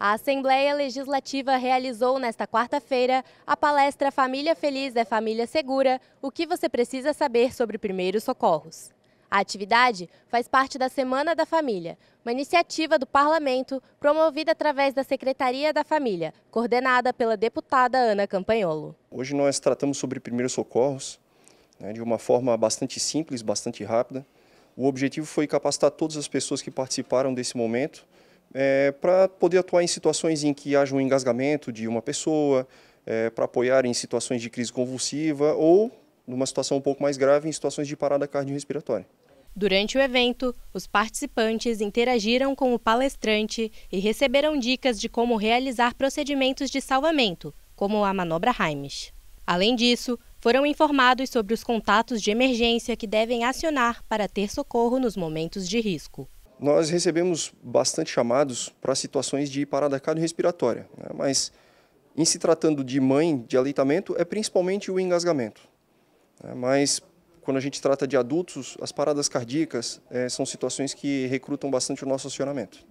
A Assembleia Legislativa realizou nesta quarta-feira a palestra Família Feliz é Família Segura, o que você precisa saber sobre primeiros socorros. A atividade faz parte da Semana da Família, uma iniciativa do Parlamento promovida através da Secretaria da Família, coordenada pela deputada Ana Campanholo. Hoje nós tratamos sobre primeiros socorros né, de uma forma bastante simples, bastante rápida. O objetivo foi capacitar todas as pessoas que participaram desse momento é, para poder atuar em situações em que haja um engasgamento de uma pessoa, é, para apoiar em situações de crise convulsiva ou, numa situação um pouco mais grave, em situações de parada cardiorrespiratória. Durante o evento, os participantes interagiram com o palestrante e receberam dicas de como realizar procedimentos de salvamento, como a manobra Heimisch. Além disso, foram informados sobre os contatos de emergência que devem acionar para ter socorro nos momentos de risco nós recebemos bastante chamados para situações de parada cardiorrespiratória, né? mas em se tratando de mãe de aleitamento, é principalmente o engasgamento. Né? Mas quando a gente trata de adultos, as paradas cardíacas é, são situações que recrutam bastante o nosso acionamento.